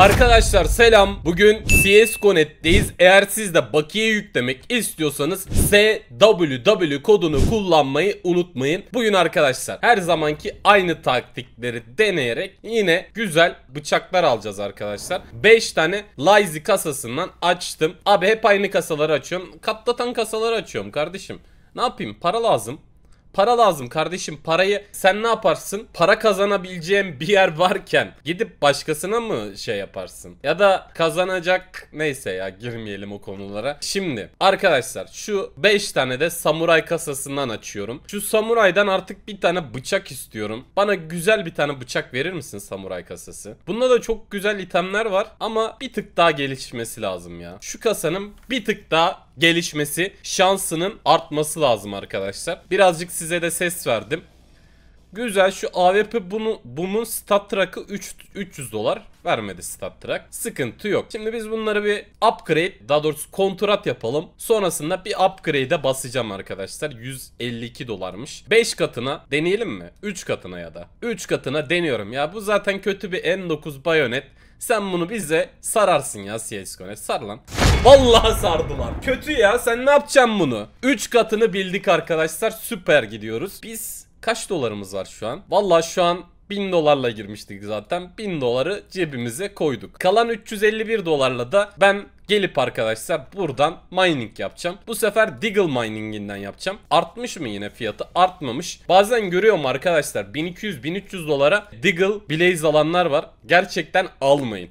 Arkadaşlar selam. Bugün CSGO.net'teyiz. Eğer siz de bakiye yüklemek istiyorsanız SWW kodunu kullanmayı unutmayın. Bugün arkadaşlar her zamanki aynı taktikleri deneyerek yine güzel bıçaklar alacağız arkadaşlar. 5 tane Lazy kasasından açtım. Abi hep aynı kasaları açıyorum. Katlatan kasaları açıyorum kardeşim. Ne yapayım? Para lazım. Para lazım kardeşim parayı sen ne yaparsın? Para kazanabileceğim bir yer varken gidip başkasına mı şey yaparsın? Ya da kazanacak neyse ya girmeyelim o konulara. Şimdi arkadaşlar şu 5 tane de samuray kasasından açıyorum. Şu samuraydan artık bir tane bıçak istiyorum. Bana güzel bir tane bıçak verir misin samuray kasası? Bunda da çok güzel itemler var ama bir tık daha gelişmesi lazım ya. Şu kasanın bir tık daha gelişmesi, şansının artması lazım arkadaşlar. Birazcık size de ses verdim. Güzel şu AWP bunu Boom'un stat track'ı 300 dolar vermedi stat track. Sıkıntı yok. Şimdi biz bunları bir upgrade daha doğrusu kontrat yapalım. Sonrasında bir upgrade'e basacağım arkadaşlar. 152 dolarmış. 5 katına deneyelim mi? 3 katına ya da. 3 katına deniyorum ya. Bu zaten kötü bir n 9 bayonet. Sen bunu bize sararsın ya CSGO'ne. Sar lan. Vallahi sardılar. Kötü ya sen ne yapacaksın bunu? 3 katını bildik arkadaşlar. Süper gidiyoruz. Biz kaç dolarımız var şu an? Vallahi şu an 1000 dolarla girmiştik zaten. 1000 doları cebimize koyduk. Kalan 351 dolarla da ben gelip arkadaşlar buradan mining yapacağım. Bu sefer Diggle mininginden yapacağım. Artmış mı yine fiyatı? Artmamış. Bazen görüyorum arkadaşlar 1200-1300 dolara Diggle Blaze alanlar var. Gerçekten almayın.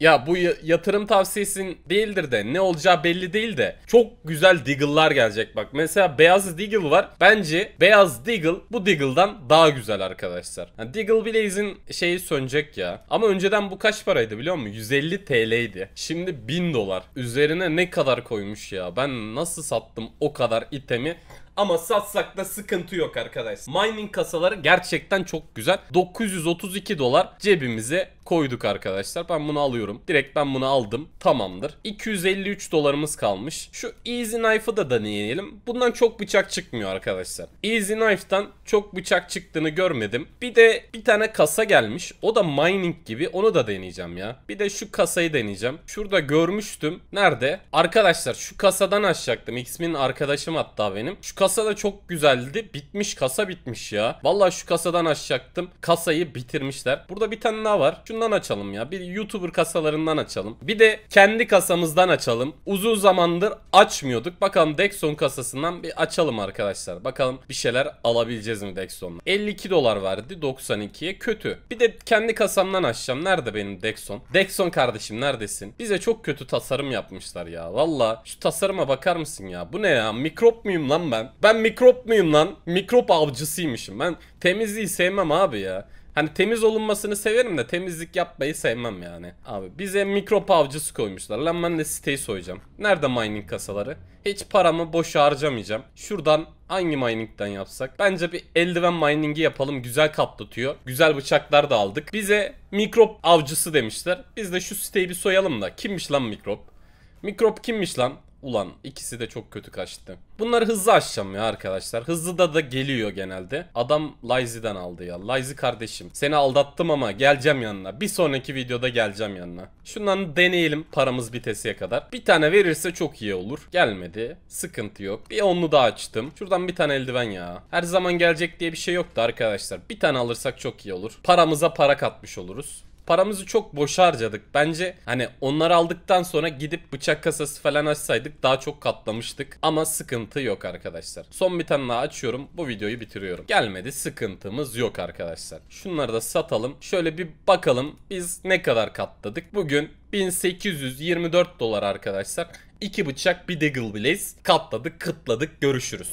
Ya bu yatırım tavsiyesin değildir de ne olacağı belli değil de çok güzel Deagle'lar gelecek bak. Mesela beyaz Deagle var. Bence beyaz Deagle bu Deagle'dan daha güzel arkadaşlar. Yani Deagle Blaze'in şeyi sönecek ya. Ama önceden bu kaç paraydı biliyor musun? 150 TL'ydi. Şimdi 1000 dolar. Üzerine ne kadar koymuş ya. Ben nasıl sattım o kadar itemi ama satsak da sıkıntı yok arkadaşlar. Mining kasaları gerçekten çok güzel. 932 dolar cebimize koyduk arkadaşlar. Ben bunu alıyorum. Direkt ben bunu aldım. Tamamdır. 253 dolarımız kalmış. Şu Easy Knife'ı da deneyelim. Bundan çok bıçak çıkmıyor arkadaşlar. Easy Knife'dan çok bıçak çıktığını görmedim. Bir de bir tane kasa gelmiş. O da mining gibi. Onu da deneyeceğim ya. Bir de şu kasayı deneyeceğim. Şurada görmüştüm. Nerede? Arkadaşlar şu kasadan açacaktım. X'min arkadaşım hatta benim. Şu kasa da çok güzeldi. Bitmiş kasa bitmiş ya. Vallahi şu kasadan açacaktım. Kasayı bitirmişler. Burada bir tane daha var. Şundan açalım ya. Bir YouTuber kasalarından açalım. Bir de kendi kasamızdan açalım. Uzun zamandır açmıyorduk. Bakalım Dexon kasasından bir açalım arkadaşlar. Bakalım bir şeyler alabileceğiz mi Dexon'la. 52 dolar verdi 92'ye. Kötü. Bir de kendi kasamdan açacağım. Nerede benim Dexon? Dexon kardeşim neredesin? Bize çok kötü tasarım yapmışlar ya. Valla şu tasarıma bakar mısın ya? Bu ne ya? Mikrop muyum lan ben? Ben mikrop muyum lan? Mikrop avcısıymışım. Ben temizliği sevmem abi ya. Hani temiz olunmasını severim de temizlik yapmayı sevmem yani. Abi bize mikrop avcısı koymuşlar. Lan ben de siteyi soyacağım. Nerede mining kasaları? Hiç paramı boş harcamayacağım. Şuradan hangi miningden yapsak? Bence bir eldiven miningi yapalım. Güzel kaplatıyor. Güzel bıçaklar da aldık. Bize mikrop avcısı demişler. Biz de şu siteyi bir soyalım da. Kimmiş lan mikrop? Mikrop kimmiş lan? Ulan ikisi de çok kötü kaçtı. Bunları hızlı açacağım ya arkadaşlar. Hızlı da da geliyor genelde. Adam Lizy'den aldı ya. Lizy kardeşim. Seni aldattım ama geleceğim yanına. Bir sonraki videoda geleceğim yanına. Şunları deneyelim paramız bitesiye kadar. Bir tane verirse çok iyi olur. Gelmedi. Sıkıntı yok. Bir onlu daha açtım. Şuradan bir tane eldiven ya. Her zaman gelecek diye bir şey yoktu arkadaşlar. Bir tane alırsak çok iyi olur. Paramıza para katmış oluruz paramızı çok boş harcadık. Bence hani onları aldıktan sonra gidip bıçak kasası falan açsaydık daha çok katlamıştık. Ama sıkıntı yok arkadaşlar. Son bir tane daha açıyorum. Bu videoyu bitiriyorum. Gelmedi sıkıntımız yok arkadaşlar. Şunları da satalım. Şöyle bir bakalım biz ne kadar katladık. Bugün 1824 dolar arkadaşlar. İki bıçak bir Deagle Blaze katladık kıtladık görüşürüz.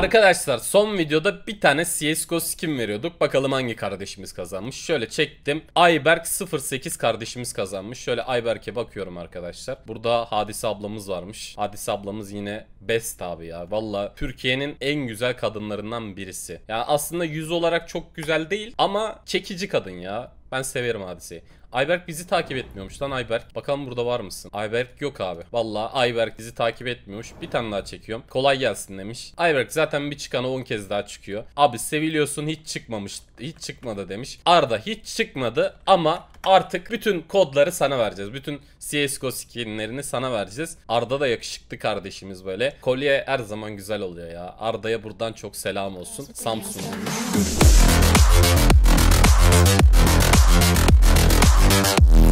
Arkadaşlar son videoda bir tane CSGO skin veriyorduk. Bakalım hangi kardeşimiz kazanmış. Şöyle çektim. Ayberk 08 kardeşimiz kazanmış. Şöyle Ayberk'e bakıyorum arkadaşlar. Burada Hadise ablamız varmış. Hadise ablamız yine best abi ya. Valla Türkiye'nin en güzel kadınlarından birisi. Yani aslında yüz olarak çok güzel değil ama çekici kadın ya. Ben severim hadiseyi. Ayberk bizi takip etmiyormuş lan Ayberk. Bakalım burada var mısın? Ayberk yok abi. Vallahi Ayberk bizi takip etmiyormuş. Bir tane daha çekiyorum. Kolay gelsin demiş. Ayberk zaten bir çıkana 10 kez daha çıkıyor. Abi seviliyorsun hiç çıkmamış. Hiç çıkmadı demiş. Arda hiç çıkmadı ama artık bütün kodları sana vereceğiz. Bütün CSGO skinlerini sana vereceğiz. Arda da yakışıklı kardeşimiz böyle. Kolye her zaman güzel oluyor ya. Arda'ya buradan çok selam olsun. Samsun. Görüşürüz. Thank you.